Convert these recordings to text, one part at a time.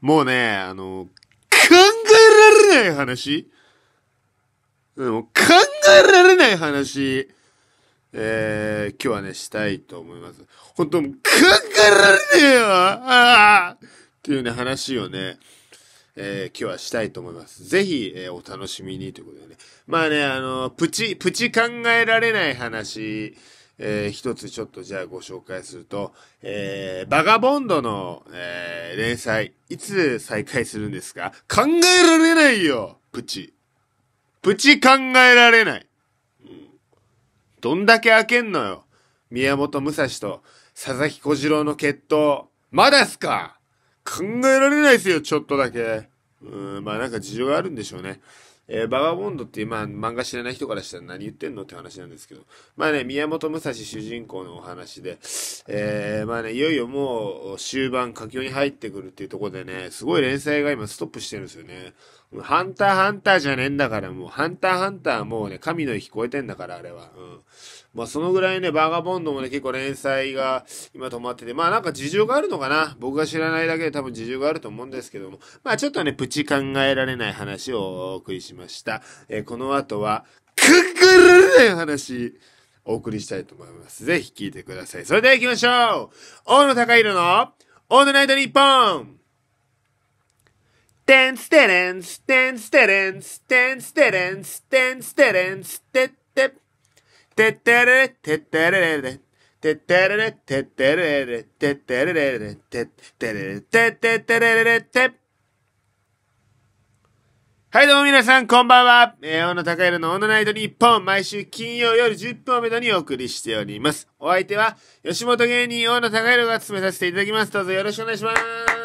もうね、あの、考えられない話も考えられない話、えー、今日はね、したいと思います。本当考えられねえよああっていうね、話をね、えー、今日はしたいと思います。ぜひ、えー、お楽しみにということでね。まあね、あの、プチ、プチ考えられない話、えー、一つちょっとじゃあご紹介すると、えー、バガボンドの、えー、連載、いつ再開するんですか考えられないよプチ。プチ考えられない。うん、どんだけ開けんのよ宮本武蔵と佐々木小次郎の決闘。まだっすか考えられないですよ、ちょっとだけ。うん、まあなんか事情があるんでしょうね。えー、バガボンドっていう、まあ、漫画知らない人からしたら何言ってんのって話なんですけど、まあね、宮本武蔵主人公のお話で、えー、まあね、いよいよもう終盤、佳境に入ってくるっていうところでね、すごい連載が今ストップしてるんですよね。ハンターハンターじゃねえんだから、もう、ハンターハンターもうね、神の域超えてんだから、あれは。うん。まあ、そのぐらいね、バーガボンドもね、結構連載が今止まってて、まあ、なんか事情があるのかな僕が知らないだけで多分事情があると思うんですけども、まあ、ちょっとね、プチ考えられない話をお送りしました。えー、この後は、くっくるない話、お送りしたいと思います。ぜひ聞いてください。それでは行きましょう大野高弘のオールナイトニッポンテンステレンス、テンステレンス、テンステレンス、テンステレンス、テッテ、テッテレレ、テッテレレレ、テッテレレ、テッテレレ、レ。テッテレレレ、テッテレレ、テッテテレレレ、テッ。はいどうも皆さん、こんばんは。えー、小野高弘のオーナナイト日本、毎週金曜夜10分をめどにお送りしております。お相手は、吉本芸人、小野高弘が務めさせていただきます。どうぞよろしくお願いします。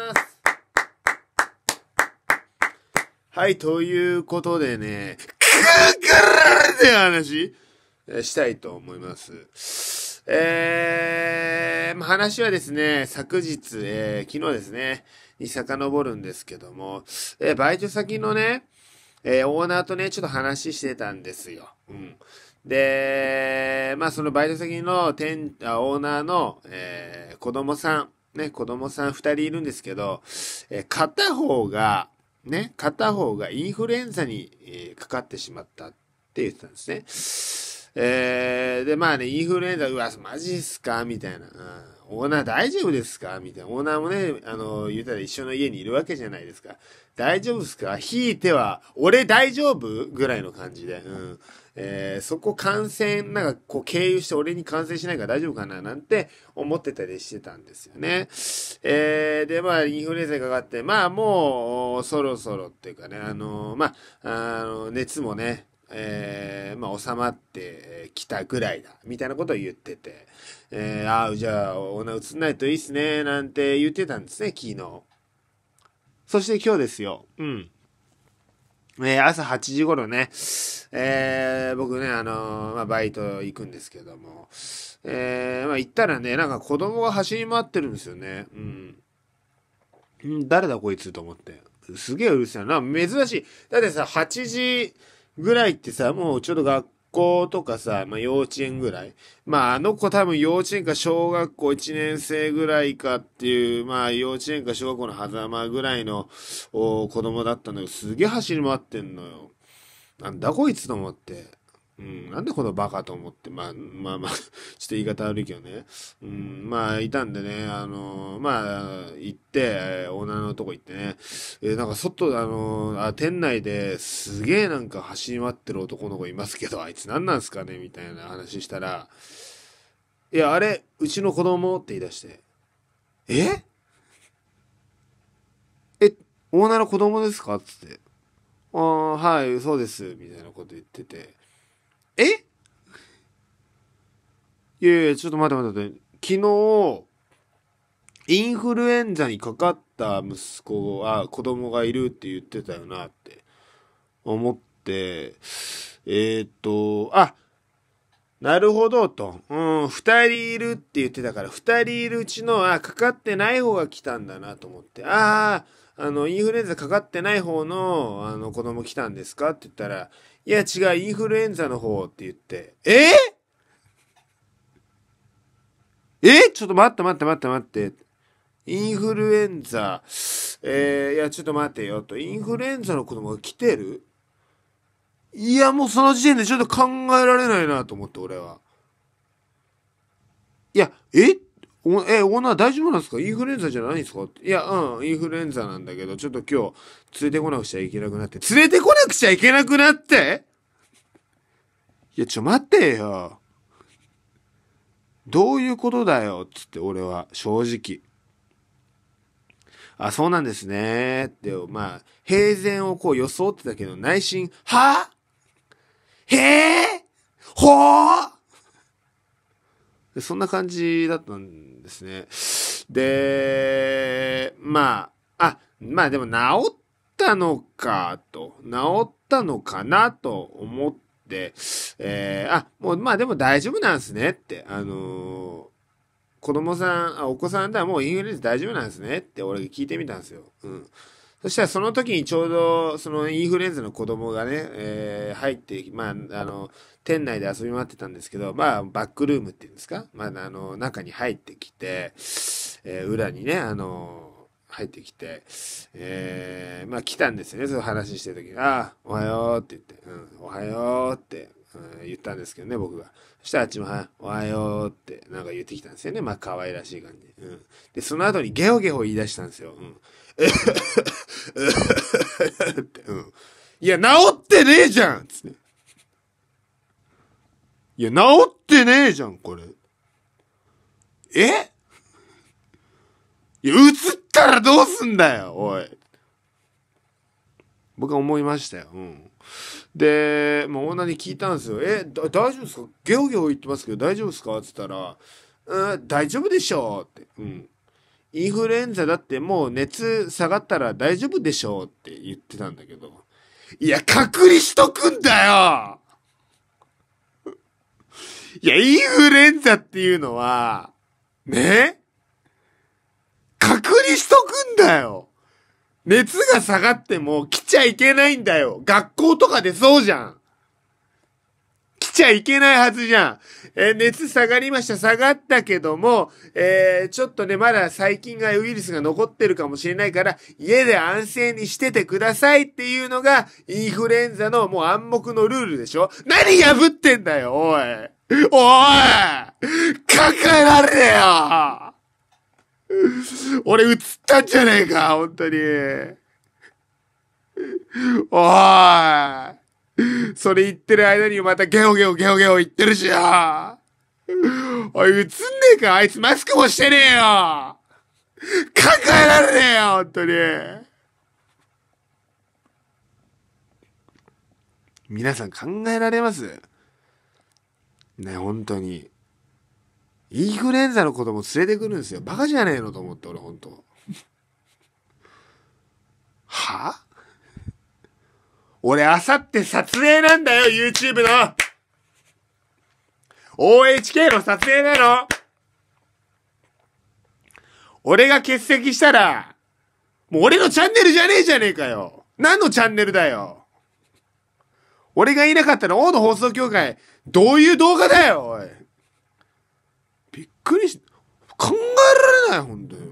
はい、ということでね、くーって話したいと思います。えー、ま話はですね、昨日、えー、昨日ですね、に遡るんですけども、えー、バイト先のね、えー、オーナーとね、ちょっと話してたんですよ。うん。で、まあ、そのバイト先の店、あオーナーの、えー、子供さん、ね、子供さん二人いるんですけど、えー、片方が、ね、片方がインフルエンザに、えかかってしまったって言ってたんですね。えー、で、まあね、インフルエンザ、うわ、マジっすかみたいな、うん。オーナー大丈夫ですかみたいな。オーナーもね、あの、言うたら一緒の家にいるわけじゃないですか。大丈夫っすかひいては、俺大丈夫ぐらいの感じで。うん。えー、そこ感染、なんかこう経由して俺に感染しないから大丈夫かななんて思ってたりしてたんですよね。えー、で、まあ、インフルエンザにかかって、まあもう、そろそろっていうかね、あのー、まあ、あの、熱もね、えー、まあ、収まってきたぐらいだ、みたいなことを言ってて、えー、ああ、じゃあ、女映ナんないといいっすね、なんて言ってたんですね、昨日。そして今日ですよ、うん。えー、朝8時頃ね、えー、僕ね、あのー、まあ、バイト行くんですけども、えー、まあ、行ったらね、なんか子供が走り回ってるんですよね。うん。誰だこいつと思って。すげえうるさいな。珍しい。だってさ、8時、ぐらいってさ、もうちょっと学校とかさ、まあ、幼稚園ぐらい。まあ、あの子多分幼稚園か小学校1年生ぐらいかっていう、まあ、幼稚園か小学校の狭間ぐらいの子供だったんだけど、すげえ走り回ってんのよ。なんだこいつと思って。うん、なんでこのバカと思って、まあまあまあ、ちょっと言い方悪いけどね。うん、まあ、いたんでね、あのまあ、行って、オーナーのとこ行ってね、えなんか外、あのあ、店内ですげえなんか走り回ってる男の子いますけど、あいつ何なんすかねみたいな話したら、いや、あれ、うちの子供って言い出して、ええ、オーナーの子供ですかつって、ああ、はい、そうです、みたいなこと言ってて、えいやいや、ちょっと待って待って待って。昨日、インフルエンザにかかった息子は、子供がいるって言ってたよなって思って、えー、っと、あ、なるほどと。うん、二人いるって言ってたから、二人いるうちの、あ、かかってない方が来たんだなと思って、ああ、あの、インフルエンザかかってない方の、あの、子供来たんですかって言ったら、いや違う、インフルエンザの方って言って、えー、えちょっと待って待って待って待って。インフルエンザ、えー、いや、ちょっと待ってよと。インフルエンザの子供が来てるいや、もうその時点でちょっと考えられないなと思って、俺は。いや、えおえ、オーナー大丈夫なんですかインフルエンザじゃないんですかいや、うん、インフルエンザなんだけど、ちょっと今日、連れてこなくちゃいけなくなって。連れてこなくちゃいけなくなっていや、ちょ、待ってよ。どういうことだよ、つって俺は、正直。あ、そうなんですね。って、まあ、平然をこう装ってたけど、内心、はへぇほーでそんな感じだったんですね。で、まあ、あ、まあでも治ったのかと、治ったのかなと思って、えー、あ、もうまあでも大丈夫なんですねって、あのー子供さん、あお子さんだ、もうインフルエンザ大丈夫なんですねって俺聞いてみたんですよ。うん。そしたらその時にちょうど、そのインフルエンザの子供がね、えー、入って、まあ、あの、店内で遊び回ってたんですけど、まあ、バックルームっていうんですかまあ、あの、中に入ってきて、えー、裏にね、あの、入ってきて、えー、まあ来たんですよね、その話してる時に、ああ、おはようって言って、うん、おはようって、うん、言ったんですけどね、僕が。そしたらあっちも、はおはようってなんか言ってきたんですよね、まあ可愛らしい感じ。うん。で、その後にゲホゲホ言い出したんですよ。うん。いや、治ってねえじゃんつって。いや、治ってねえじゃん、これ。えいや、映ったらどうすんだよ、おい。僕は思いましたよ。うん。で、もうオーナーに聞いたんですよ。え、大丈夫ですかギョギョ言ってますけど大丈夫ですかって言ったら、うん、大丈夫でしょうって。うん。インフルエンザだってもう熱下がったら大丈夫でしょうって言ってたんだけど。いや、隔離しとくんだよいや、インフルエンザっていうのは、ね隔離しとくんだよ熱が下がっても来ちゃいけないんだよ学校とかでそうじゃん来ちゃいけないはずじゃん。えー、熱下がりました。下がったけども、えー、ちょっとね、まだ細菌が、ウイルスが残ってるかもしれないから、家で安静にしててくださいっていうのが、インフルエンザのもう暗黙のルールでしょ何破ってんだよ、おいおいかかられよ俺映ったんじゃねえか、本当に。おいそれ言ってる間にまたゲオゲオゲオゲオ言ってるしよ。おい、映んねえかあいつマスクもしてねえよ考えられねえよ本当に皆さん考えられますね、本当に。インフルエンザの子供連れてくるんですよ。バカじゃねえのと思って、俺、本当俺、あさって撮影なんだよ、YouTube の !OHK の撮影なの俺が欠席したら、もう俺のチャンネルじゃねえじゃねえかよ何のチャンネルだよ俺がいなかったら、王の放送協会、どういう動画だよ、おいびっくりし、考えられない、ほんとに。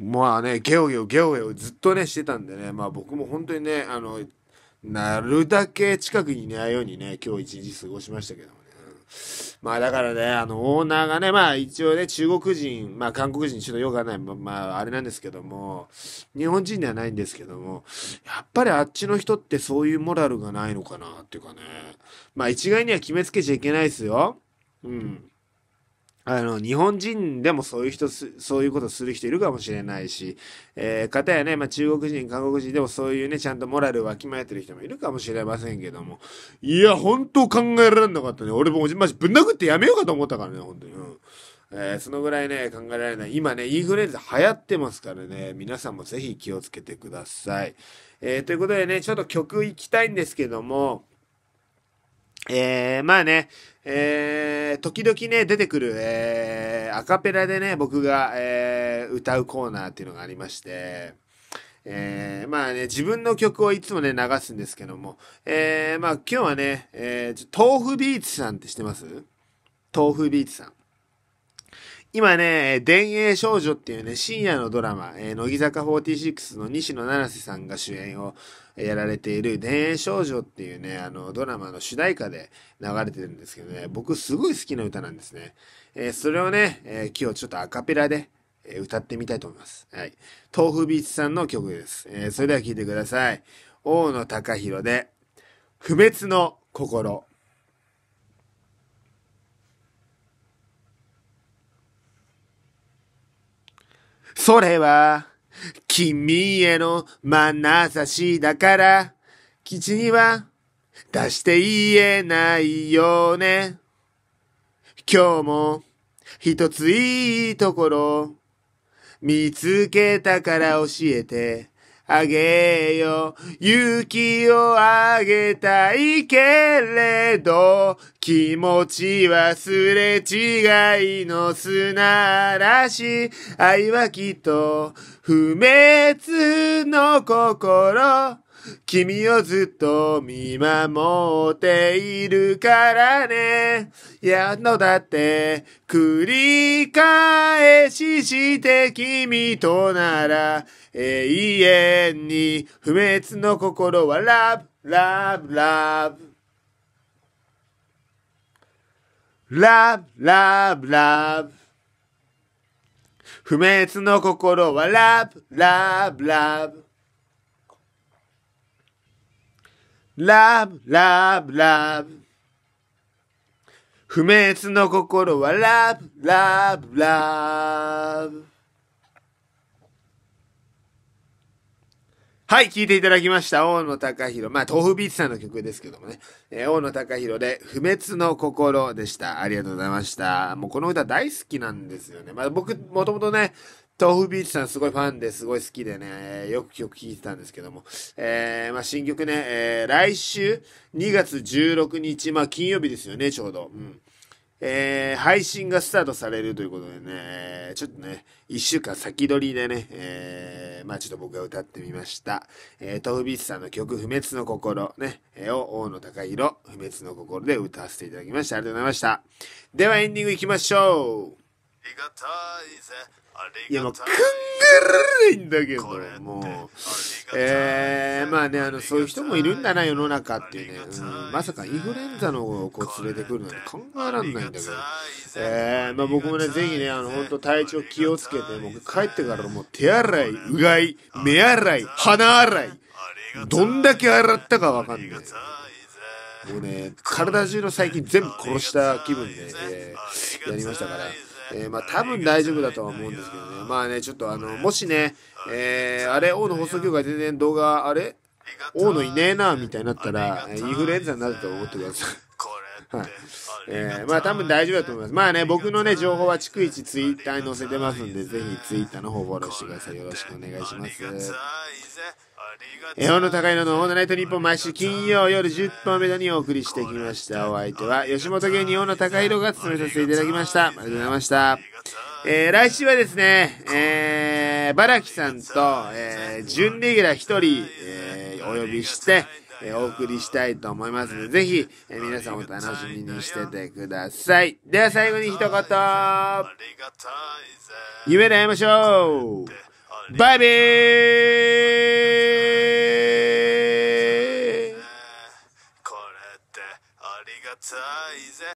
まあねゲオゲオゲオゲオずっとねしてたんでねまあ僕も本当にねあのなるだけ近くにいないようにね今日一日過ごしましたけどもね、うん、まあだからねあのオーナーがねまあ一応ね中国人まあ韓国人ちょっとよくわないままああれなんですけども日本人ではないんですけどもやっぱりあっちの人ってそういうモラルがないのかなっていうかねまあ一概には決めつけちゃいけないですようんあの、日本人でもそういう人そういうことする人いるかもしれないし、えー、方やね、まあ、中国人、韓国人でもそういうね、ちゃんとモラルをわきまえてる人もいるかもしれませんけども、いや、本当考えられなかったね。俺もまじぶん殴ってやめようかと思ったからね、本当に。うんえー、そのぐらいね、考えられない。今ね、インフルエンザ流行ってますからね、皆さんもぜひ気をつけてください。えー、ということでね、ちょっと曲いきたいんですけども、えー、まあね、えー、時々ね、出てくる、えー、アカペラでね、僕が、えー、歌うコーナーっていうのがありまして、えー、まあね、自分の曲をいつもね、流すんですけども、えー、まあ今日はね、えー、豆腐ビーツさんって知ってます豆腐ビーツさん。今ね、電影少女っていうね、深夜のドラマ、えー、乃木坂46の西野七瀬さんが主演をやられている、電園少女っていうね、あの、ドラマの主題歌で流れてるんですけどね、僕すごい好きな歌なんですね。えー、それをね、えー、今日ちょっとアカペラで、歌ってみたいと思います。はい。豆腐ビーチさんの曲です。えそれでは聴いてください。大野隆弘で、不滅の心。それは、君への眼差しだから、基地には出して言えないよね。今日も一ついいところ見つけたから教えてあげよう。勇気をあげたいけれど、気持ちはすれ違いの砂嵐。愛はきっと、不滅の心。君をずっと見守っているからね。やのだって、繰り返しして君となら、永遠に不滅の心はラブ、ラブ、ラブ。ラブ、ラブ、ラブ。不滅の心はラブ、ラブ、ラブ。ラブ、ラブ、ラブ。不滅の心はラブ、ラブ、ラブ。はい、聴いていただきました。大野隆弘。まあ、豆腐ビーツさんの曲ですけどもね。えー、大野隆弘で、不滅の心でした。ありがとうございました。もうこの歌大好きなんですよね。まあ、僕、もともとね、豆腐ビーチさんすごいファンですごい好きでね、よく曲聴いてたんですけども、えー、まあ、新曲ね、えー、来週2月16日、まあ、金曜日ですよね、ちょうど。うん。えー、配信がスタートされるということでね、ちょっとね、1週間先取りでね、えー、まあちょっと僕が歌ってみました。えー、トフビーツさんの曲、不滅の心ね、えを大野高弘、不滅の心で歌わせていただきました。ありがとうございました。ではエンディングいきましょう。いやもう考えられないんだけどもうえー、まあねあのそういう人もいるんだな世の中っていうね、うん、まさかインフルエンザのをこう連れてくるなんて考えられないんだけど、えーまあ、僕もねぜひねあの本当体調気をつけてもう帰ってからもう手洗いうがい目洗い鼻洗いどんだけ洗ったかわかんないもうね体中の細菌全部殺した気分で、えー、やりましたから。えー、まあ多分大丈夫だとは思うんですけどね。まあね、ちょっとあの、もしね、えー、あれ、王の放送局が全然動画、あれ王のいねえな、みたいになったら、インフルエンザになると思ってください。はい。えー、まあ多分大丈夫だと思います。まあね、僕のね、情報は逐一ツイッターに載せてますんで、ぜひツイッターの方フォローしてください。よろしくお願いします。本の高いののオーーナイト日本毎週金曜夜10本目だにお送りしてきました。お相手は吉本芸人大の高いが務めさせていただきました。ありがとうございました。えー、来週はですね、えー、バラキさんと、えー、準レギュラー一人、えー、お呼びして、えお送りしたいと思いますので、ぜひ、え皆さんお楽しみにしててください。では最後に一言。夢で会いましょうバイビーこれってありがたいぜ。